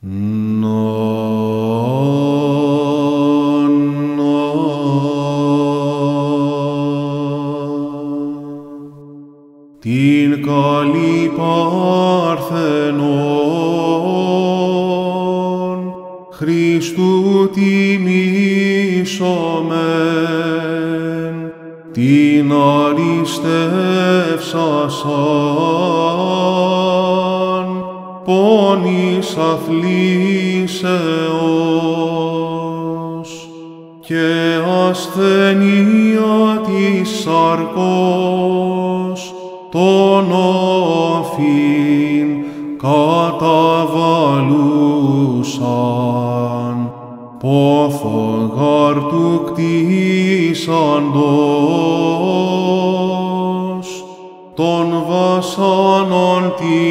την καλή Παρθένον, Χριστού μισόμεν, την αριστεύσασαν πόνης αθλήσεως και ασθενεία της σαρκός τον όφιν καταβαλούσαν πόθο του κτίσαντος των βασάνων τη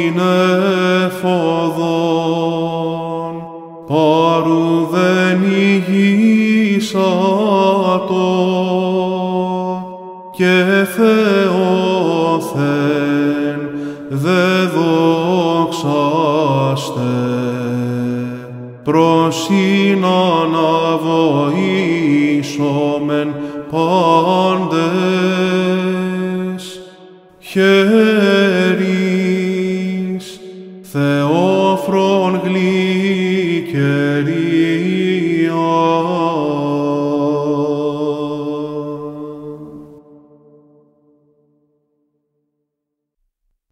ίσομεν πάντες χέρις Θεόφρον γλυκερία.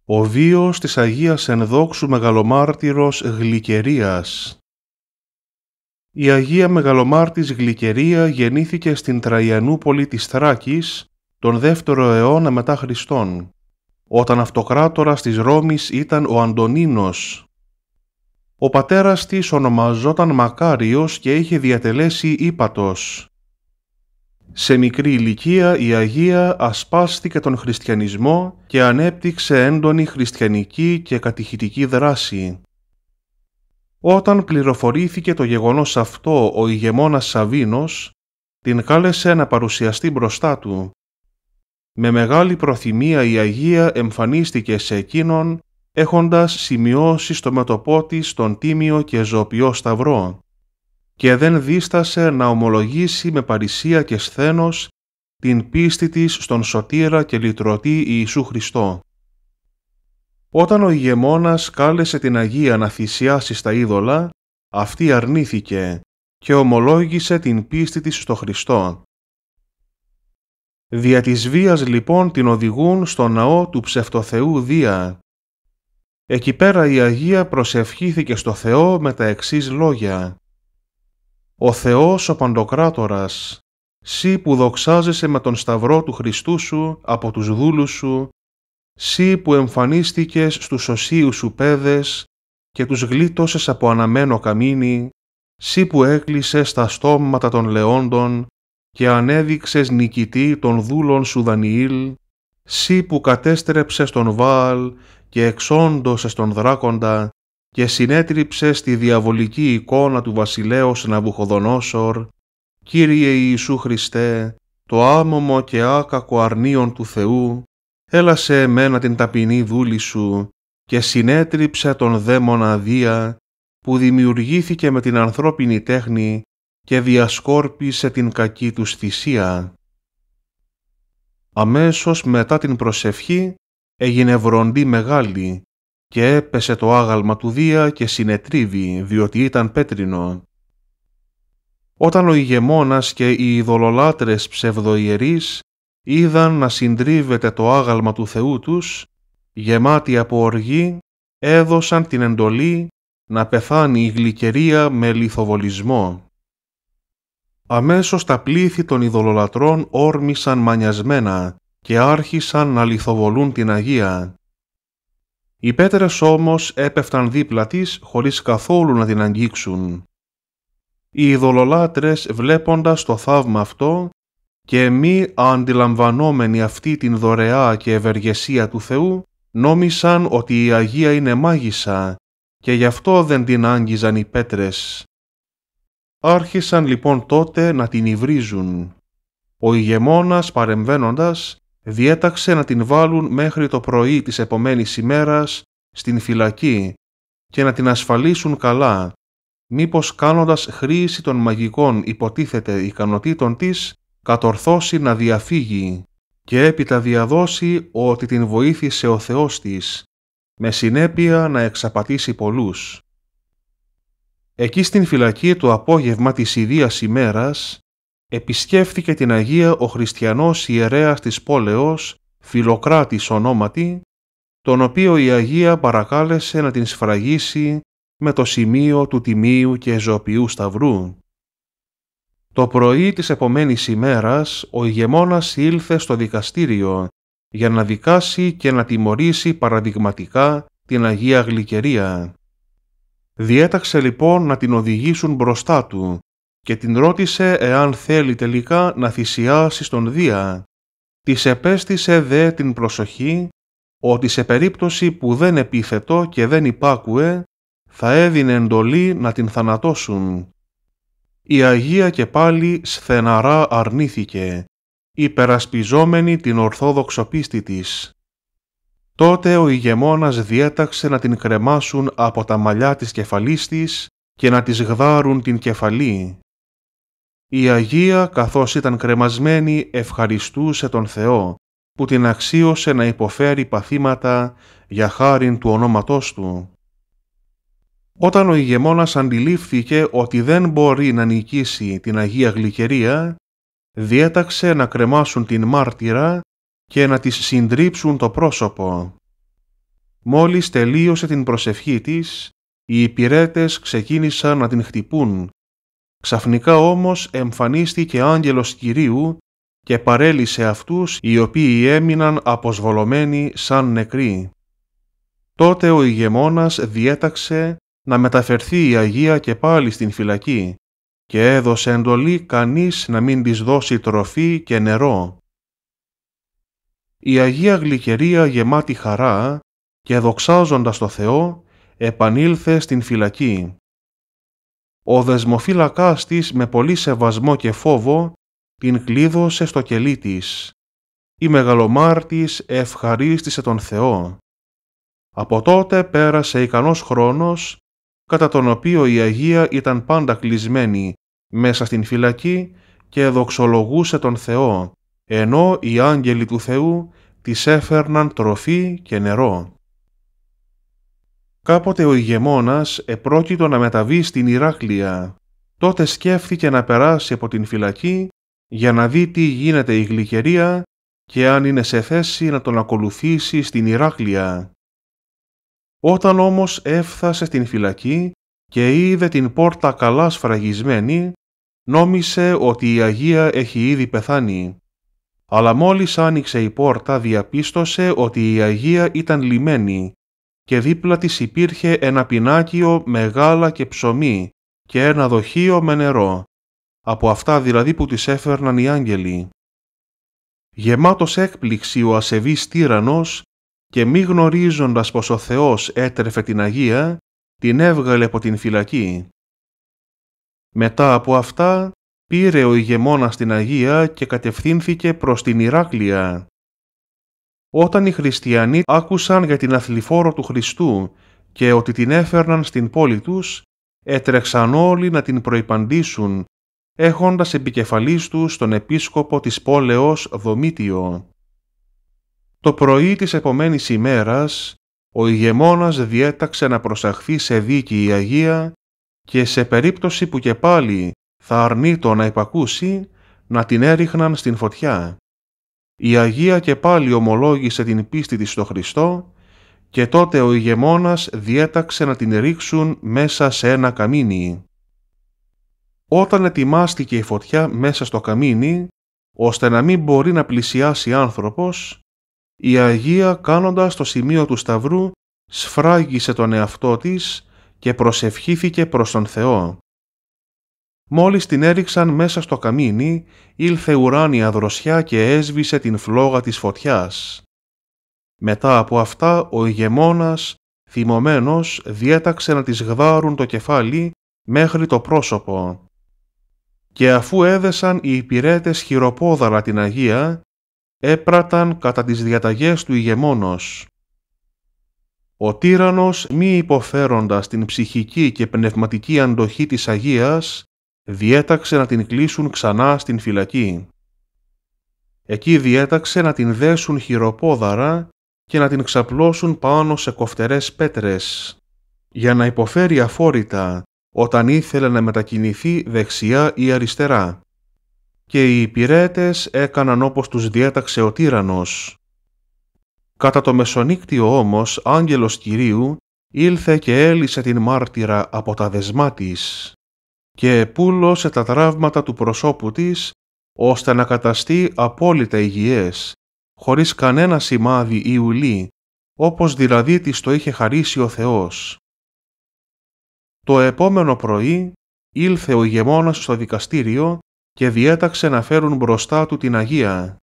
Ο βίος της Αγίας Ενδόξου Μεγαλομάρτυρος Γλυκερίας η Αγία Μεγαλομάρτης Γλυκερία γεννήθηκε στην Τραϊανούπολη της Θράκης τον 2ο αιώνα μετά Χριστόν, όταν αυτοκράτορας της Ρώμης ήταν ο Αντωνίνος. Ο πατέρας της ονομαζόταν Μακάριος και είχε διατελέσει Ήπατος. Σε μικρή ηλικία η Αγία ασπάστηκε τον χριστιανισμό και ανέπτυξε έντονη χριστιανική και κατηχητική δράση. Όταν πληροφορήθηκε το γεγονός αυτό, ο ηγεμόνας Σαβίνος την κάλεσε να παρουσιαστεί μπροστά του. Με μεγάλη προθυμία η Αγία εμφανίστηκε σε εκείνον, έχοντας σημειώσει στο μετωπό της τον τίμιο και ζωοποιό σταυρό και δεν δίστασε να ομολογήσει με παρησία και σθένος την πίστη της στον σωτήρα και λυτρωτή Ιησού Χριστό. Όταν ο ηγεμόνας κάλεσε την Αγία να θυσιάσει στα είδωλα, αυτή αρνήθηκε και ομολόγησε την πίστη της στο Χριστό. Δια της βίας λοιπόν την οδηγούν στο ναό του ψευτοθεού Δία. Εκεί πέρα η Αγία προσευχήθηκε στο Θεό με τα εξής λόγια. «Ο Θεός ο Παντοκράτορας, σύ που δοξάζεσαι με τον Σταυρό του Χριστού σου από τους δούλους σου Συ που εμφανίστηκες στους οσίους σου πέδες και τους γλίτωσες από αναμένο καμίνι, συ που έκλεισες τα στόματα των λεόντων και ανέδειξες νικητή των δούλων σου Δανιήλ, συ που κατέστρεψες τον Βάλ και εξόντωσες τον δράκοντα και συνέτριψες τη διαβολική εικόνα του βασιλέως Ναβουχοδονόσορ, Κύριε Ιησού Χριστέ, το άμομο και άκακο αρνίον του Θεού, Έλασε σε εμένα την ταπεινή δούλη σου και συνέτριψε τον δαίμονα Δία που δημιουργήθηκε με την ανθρώπινη τέχνη και διασκόρπισε την κακή του θυσία. Αμέσως μετά την προσευχή έγινε βροντή μεγάλη και έπεσε το άγαλμα του Δία και συνετρίβη διότι ήταν πέτρινο. Όταν ο ηγεμόνας και οι ειδωλολάτρες ψευδοιερείς είδαν να συντρίβεται το άγαλμα του Θεού τους, γεμάτοι από οργή, έδωσαν την εντολή να πεθάνει η γλυκερία με λιθοβολισμό. Αμέσως τα πλήθη των ειδωλολατρών όρμησαν μανιασμένα και άρχισαν να λιθοβολούν την Αγία. Οι πέτρες όμως έπεφταν δίπλα της χωρίς καθόλου να την αγγίξουν. Οι ειδωλολάτρες βλέποντας το θαύμα αυτό και μη αντιλαμβανόμενοι αυτή την δωρεά και ευεργεσία του Θεού, νόμισαν ότι η Αγία είναι μάγισσα και γι' αυτό δεν την άγγιζαν οι πέτρες. Άρχισαν λοιπόν τότε να την υβρίζουν. Ο ηγεμόνας παρεμβαίνοντας, διέταξε να την βάλουν μέχρι το πρωί της επομένης ημέρας στην φυλακή και να την ασφαλίσουν καλά, μήπως κάνοντας χρήση των μαγικών υποτίθεται ικανοτήτων της κατορθώσει να διαφύγει και έπειτα διαδώσει ότι την βοήθησε ο Θεός της, με συνέπεια να εξαπατήσει πολλούς. Εκεί στην φυλακή του απόγευμα της ιδίας ημέρας, επισκέφθηκε την Αγία ο χριστιανός ιερέας της πόλεως, Φιλοκράτης ονόματι, τον οποίο η Αγία παρακάλεσε να την σφραγίσει με το σημείο του Τιμίου και ζωπιού Σταυρού. Το πρωί της επομένης ημέρας ο ηγεμόνας ήλθε στο δικαστήριο για να δικάσει και να τιμωρήσει παραδειγματικά την Αγία Γλυκερία. Διέταξε λοιπόν να την οδηγήσουν μπροστά του και την ρώτησε εάν θέλει τελικά να θυσιάσει στον Δία. Της επέστησε δε την προσοχή ότι σε περίπτωση που δεν επίθετο και δεν υπάκουε θα έδινε εντολή να την θανατώσουν η Αγία και πάλι σθεναρά αρνήθηκε, υπερασπιζόμενη την ορθόδοξο πίστη της. Τότε ο ηγεμόνας διέταξε να την κρεμάσουν από τα μαλλιά της κεφαλής της και να της γδάρουν την κεφαλή. Η Αγία καθώς ήταν κρεμασμένη ευχαριστούσε τον Θεό που την αξίωσε να υποφέρει παθήματα για χάριν του ονόματός Του. Όταν ο ηγεμόνας αντιλήφθηκε ότι δεν μπορεί να νικήσει την Αγία Γλυκερία, διέταξε να κρεμάσουν την μάρτυρα και να της συντρίψουν το πρόσωπο. Μόλις τελείωσε την προσευχή της, οι υπηρέτες ξεκίνησαν να την χτυπούν. Ξαφνικά όμως εμφανίστηκε άγγελος Κυρίου και παρέλυσε αυτούς οι οποίοι έμειναν αποσβολωμένοι σαν νεκροί. Τότε ο ηγεμόνας διέταξε να μεταφερθεί η Αγία και πάλι στην φυλακή και έδωσε εντολή κανείς να μην της δώσει τροφή και νερό. Η Αγία Γλυκερία γεμάτη χαρά και δοξάζοντας το Θεό επανήλθε στην φυλακή. Ο δεσμοφύλακάς της με πολύ σεβασμό και φόβο την κλείδωσε στο κελί της. Η μεγαλομάρτης ευχαρίστησε τον Θεό. Από τότε πέρασε ικανός χρόνος κατά τον οποίο η Αγία ήταν πάντα κλεισμένη μέσα στην φυλακή και δοξολογούσε τον Θεό, ενώ οι άγγελοι του Θεού της έφερναν τροφή και νερό. Κάποτε ο ηγεμόνας επρόκειτο να μεταβεί στην Ηράκλεια. Τότε σκέφτηκε να περάσει από την φυλακή για να δει τι γίνεται η γλυκερία και αν είναι σε θέση να τον ακολουθήσει στην Ηράκλεια. Όταν όμως έφθασε στην φυλακή και είδε την πόρτα καλά σφραγισμένη, νόμισε ότι η Αγία έχει ήδη πεθάνει. Αλλά μόλις άνοιξε η πόρτα διαπίστωσε ότι η Αγία ήταν λιμένη και δίπλα της υπήρχε ένα πινάκιο μεγάλα και ψωμί και ένα δοχείο με νερό, από αυτά δηλαδή που τις έφερναν οι άγγελοι. Γεμάτος έκπληξη ο ασεβής τύρανος και μη γνωρίζοντας πως ο Θεός έτρεφε την Αγία, την έβγαλε από την φυλακή. Μετά από αυτά, πήρε ο ηγεμόνας την Αγία και κατευθύνθηκε προς την Ηράκλεια. Όταν οι χριστιανοί άκουσαν για την αθληφόρο του Χριστού και ότι την έφερναν στην πόλη τους, έτρεξαν όλοι να την προϋπαντήσουν, έχοντας επικεφαλής τους τον επίσκοπο της πόλεως Δομήτιο. Το πρωί της επομένης ημέρας, ο ηγεμόνας διέταξε να προσαχθεί σε δίκη η Αγία και σε περίπτωση που και πάλι θα αρνεί το να υπακούσει, να την έριχναν στην φωτιά. Η Αγία και πάλι ομολόγησε την πίστη της στο Χριστό και τότε ο ηγεμόνας διέταξε να την ρίξουν μέσα σε ένα καμίνι. Όταν ετοιμάστηκε η φωτιά μέσα στο καμίνι, ώστε να μην μπορεί να πλησιάσει άνθρωπος, η Αγία κάνοντας το σημείο του Σταυρού σφράγισε τον εαυτό της και προσευχήθηκε προς τον Θεό. Μόλις την έριξαν μέσα στο καμίνι, ήλθε ουράνια δροσιά και έσβησε την φλόγα της φωτιάς. Μετά από αυτά ο ηγεμόνας, θυμωμένος, διέταξε να της γδάρουν το κεφάλι μέχρι το πρόσωπο. Και αφού έδεσαν οι υπηρέτες χειροπόδαρα την Αγία, έπραταν κατά τις διαταγές του ηγεμόνος. Ο τύρανος, μη υποφέροντας την ψυχική και πνευματική αντοχή της Αγίας, διέταξε να την κλείσουν ξανά στην φυλακή. Εκεί διέταξε να την δέσουν χειροπόδαρα και να την ξαπλώσουν πάνω σε κοφτερές πέτρες, για να υποφέρει αφόρητα όταν ήθελε να μετακινηθεί δεξιά ή αριστερά και οι υπηρέτες έκαναν όπως τους διέταξε ο τύρανος. Κατά το μεσονύκτιο όμως άγγελος Κυρίου ήλθε και έλυσε την μάρτυρα από τα δεσμά της και πούλωσε τα τραύματα του προσώπου της ώστε να καταστεί απόλυτα υγιές, χωρίς κανένα σημάδι ή ουλή, όπως δηλαδή της το είχε χαρίσει ο Θεός. Το επόμενο πρωί ήλθε ο γεμόνας στο δικαστήριο και διέταξε να φέρουν μπροστά του την Αγία.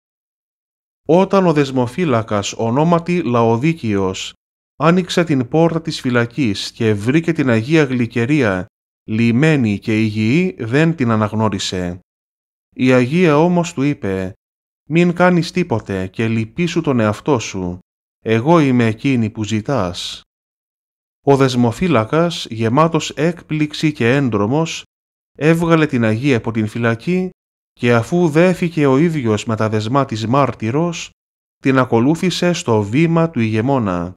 Όταν ο δεσμοφύλακας ονόματι Λαοδίκιος άνοιξε την πόρτα της φυλακής και βρήκε την Αγία Γλυκερία, λιμένη και υγιή δεν την αναγνώρισε. Η Αγία όμως του είπε «Μην κάνεις τίποτε και λυπήσου τον εαυτό σου, εγώ είμαι εκείνη που ζητάς». Ο δεσμοφύλακας, γεμάτος έκπληξη και έντρομος, έβγαλε την Αγία από την φυλακή και αφού δέθηκε ο ίδιος με τα δεσμά της μάρτυρος, την ακολούθησε στο βήμα του ηγεμόνα.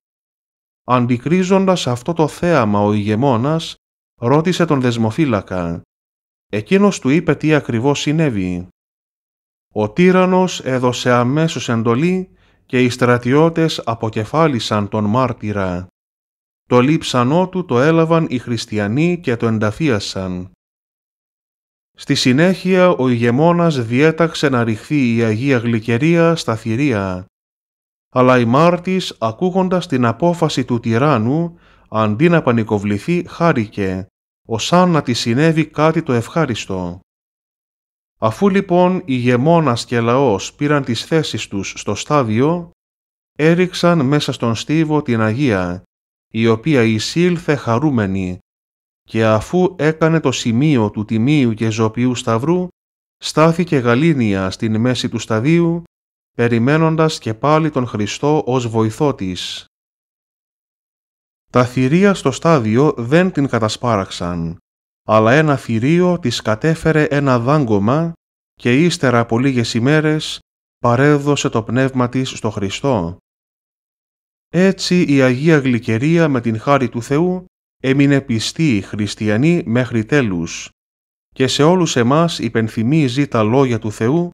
Αντικρίζοντας αυτό το θέαμα ο ηγεμόνας, ρώτησε τον δεσμοφύλακα. Εκείνος του είπε τι ακριβώς συνέβη. Ο τύρανος έδωσε αμέσως εντολή και οι στρατιώτες αποκεφάλισαν τον μάρτυρα. Το λείψανό του το έλαβαν οι χριστιανοί και το ενταφίασαν. Στη συνέχεια ο ηγεμόνας διέταξε να ρηχθεί η Αγία Γλυκερία στα θηρία. Αλλά η Μάρτης, ακούγοντας την απόφαση του τυράννου, αντί να πανικοβληθεί, χάρηκε, ως αν να τη συνέβη κάτι το ευχάριστο. Αφού λοιπόν οι γεμόνας και λαός πήραν τις θέσεις τους στο στάδιο, έριξαν μέσα στον στίβο την Αγία, η οποία εισήλθε χαρούμενη, και αφού έκανε το σημείο του τιμίου και ζωπιού σταυρού, στάθηκε γαλήνια στην μέση του σταδίου, περιμένοντας και πάλι τον Χριστό ως βοηθό της. Τα θηρία στο στάδιο δεν την κατασπάραξαν, αλλά ένα θηρίο της κατέφερε ένα δάγκωμα και ύστερα από λίγες ημέρες παρέδωσε το πνεύμα της στο Χριστό. Έτσι η Αγία Γλυκερία με την χάρη του Θεού έμεινε πιστή χριστιανή μέχρι τέλους και σε όλους εμάς υπενθυμίζει τα λόγια του Θεού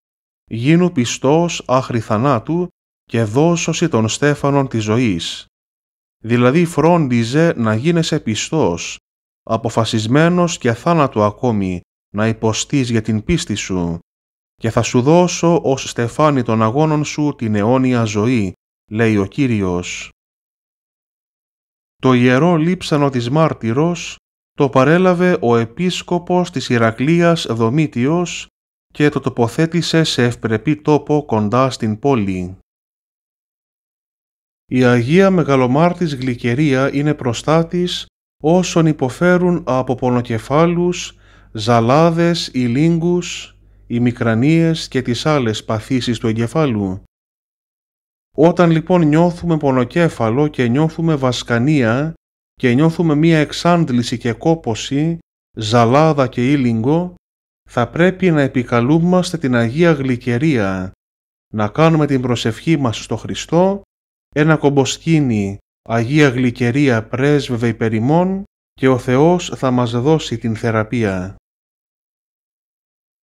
«Γίνου πιστός άχρη θανάτου και δώσωση των στέφανων της ζωής». Δηλαδή φρόντιζε να γίνεσαι πιστός, αποφασισμένος και θάνατο ακόμη να υποστείς για την πίστη σου και θα σου δώσω ως στεφάνι των αγώνων σου την αιώνια ζωή, λέει ο Κύριος το ιερό λείψανο της μάρτυρος το παρέλαβε ο επίσκοπος της Ηρακλίας Δομήτιος και το τοποθέτησε σε ευπρεπή τόπο κοντά στην πόλη. Η Αγία Μεγαλομάρτης Γλυκερία είναι προστάτης όσων υποφέρουν από πονοκεφάλους, ζαλάδες, ηλίγκους, ημικρανίες και τις άλλες παθήσεις του εγκεφάλου. Όταν λοιπόν νιώθουμε πονοκέφαλο και νιώθουμε βασκανία και νιώθουμε μία εξάντληση και κόποση, ζαλάδα και ήλιγκο, θα πρέπει να επικαλούμαστε την Αγία Γλυκερία, να κάνουμε την προσευχή μας στο Χριστό, ένα κομποσκίνι Αγία Γλυκερία πρέσβευε υπερημών και ο Θεός θα μας δώσει την θεραπεία.